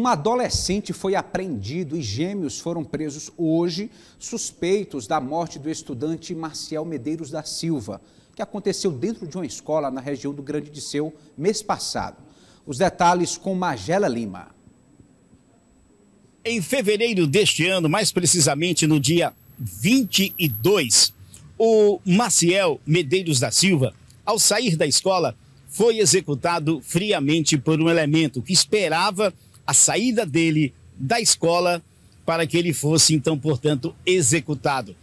Um adolescente foi apreendido e gêmeos foram presos hoje, suspeitos da morte do estudante Marcial Medeiros da Silva, que aconteceu dentro de uma escola na região do Grande Disseu mês passado. Os detalhes com Magela Lima. Em fevereiro deste ano, mais precisamente no dia 22, o Maciel Medeiros da Silva, ao sair da escola, foi executado friamente por um elemento que esperava a saída dele da escola para que ele fosse, então, portanto, executado.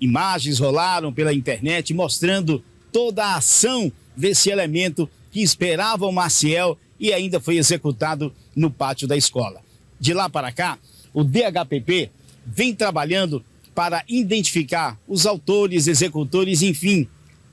Imagens rolaram pela internet mostrando toda a ação desse elemento que esperava o Maciel e ainda foi executado no pátio da escola. De lá para cá, o DHPP vem trabalhando para identificar os autores, executores, enfim,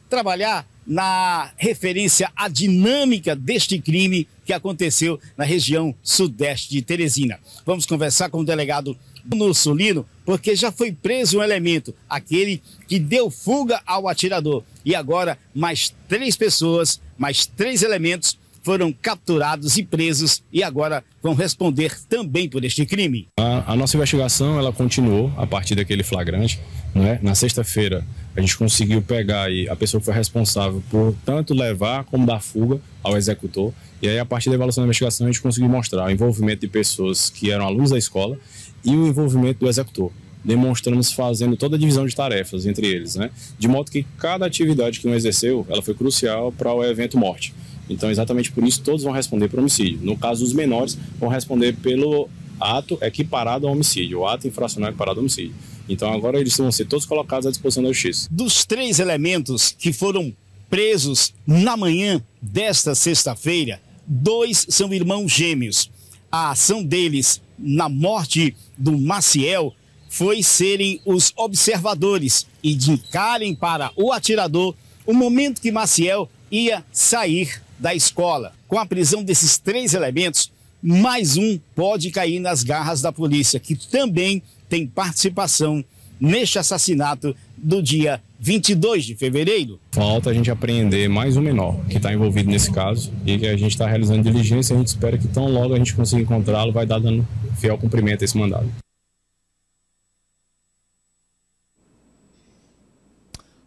trabalhar na referência à dinâmica deste crime que aconteceu na região sudeste de Teresina. Vamos conversar com o delegado Bruno Sulino, porque já foi preso um elemento, aquele que deu fuga ao atirador. E agora, mais três pessoas, mais três elementos foram capturados e presos e agora vão responder também por este crime. A, a nossa investigação ela continuou a partir daquele flagrante. Né? Na sexta-feira a gente conseguiu pegar a pessoa que foi responsável por tanto levar como dar fuga ao executor. E aí, a partir da avaliação da investigação, a gente conseguiu mostrar o envolvimento de pessoas que eram alunos da escola e o envolvimento do executor. Demonstramos fazendo toda a divisão de tarefas entre eles, né? De modo que cada atividade que um exerceu, ela foi crucial para o evento morte. Então, exatamente por isso, todos vão responder por homicídio. No caso dos menores, vão responder pelo ato equiparado ao homicídio, o ato infracional equiparado ao homicídio. Então, agora eles vão ser todos colocados à disposição da justiça. Dos três elementos que foram presos na manhã desta sexta-feira, dois são irmãos gêmeos. A ação deles na morte do Maciel foi serem os observadores e indicarem para o atirador o momento que Maciel ia sair da escola. Com a prisão desses três elementos, mais um pode cair nas garras da polícia, que também tem participação neste assassinato do dia 22 de fevereiro. Falta a gente apreender mais um menor que está envolvido nesse caso e que a gente está realizando diligência. A gente espera que tão logo a gente consiga encontrá-lo, vai dar dando fiel cumprimento a esse mandado.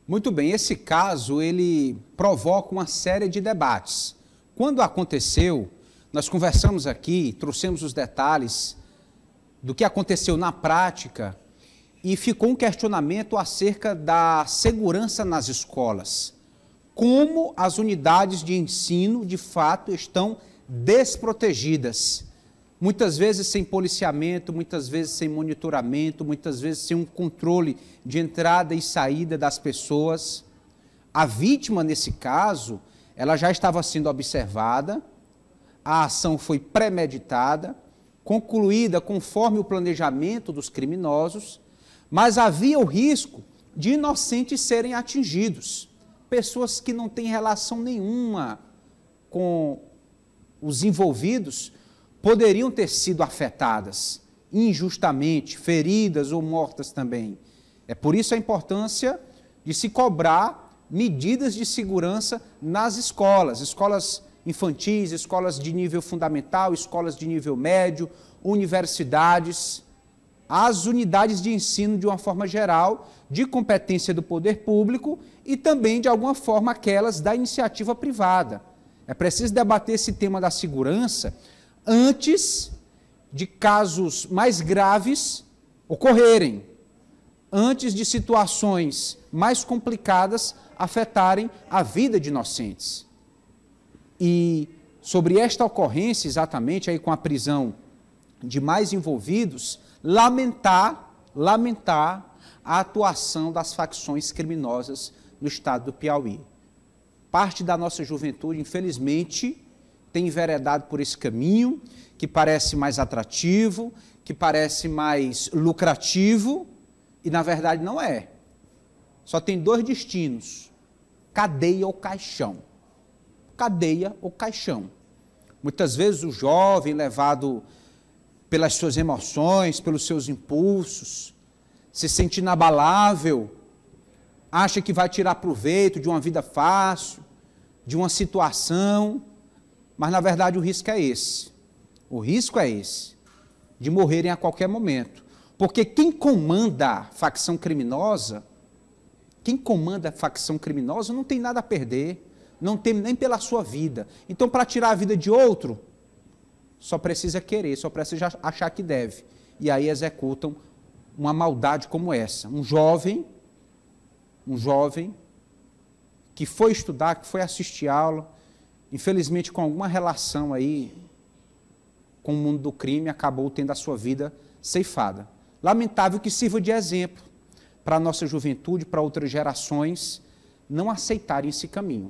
Muito bem, esse caso ele provoca uma série de debates. Quando aconteceu, nós conversamos aqui, trouxemos os detalhes do que aconteceu na prática e ficou um questionamento acerca da segurança nas escolas. Como as unidades de ensino, de fato, estão desprotegidas? muitas vezes sem policiamento, muitas vezes sem monitoramento, muitas vezes sem um controle de entrada e saída das pessoas. A vítima, nesse caso, ela já estava sendo observada, a ação foi premeditada, concluída conforme o planejamento dos criminosos, mas havia o risco de inocentes serem atingidos, pessoas que não têm relação nenhuma com os envolvidos poderiam ter sido afetadas injustamente, feridas ou mortas também. É por isso a importância de se cobrar medidas de segurança nas escolas, escolas infantis, escolas de nível fundamental, escolas de nível médio, universidades, as unidades de ensino de uma forma geral, de competência do poder público e também de alguma forma aquelas da iniciativa privada. É preciso debater esse tema da segurança antes de casos mais graves ocorrerem, antes de situações mais complicadas afetarem a vida de inocentes. E sobre esta ocorrência, exatamente aí com a prisão de mais envolvidos, lamentar, lamentar a atuação das facções criminosas no estado do Piauí. Parte da nossa juventude, infelizmente, tem enveredado por esse caminho que parece mais atrativo, que parece mais lucrativo e na verdade não é. Só tem dois destinos: cadeia ou caixão. Cadeia ou caixão. Muitas vezes o jovem levado pelas suas emoções, pelos seus impulsos, se sente inabalável, acha que vai tirar proveito de uma vida fácil, de uma situação mas na verdade o risco é esse. O risco é esse de morrerem a qualquer momento. Porque quem comanda facção criminosa, quem comanda facção criminosa não tem nada a perder, não tem nem pela sua vida. Então, para tirar a vida de outro, só precisa querer, só precisa achar que deve. E aí executam uma maldade como essa. Um jovem, um jovem que foi estudar, que foi assistir aula, infelizmente, com alguma relação aí com o mundo do crime, acabou tendo a sua vida ceifada. Lamentável que sirva de exemplo para a nossa juventude, para outras gerações, não aceitarem esse caminho.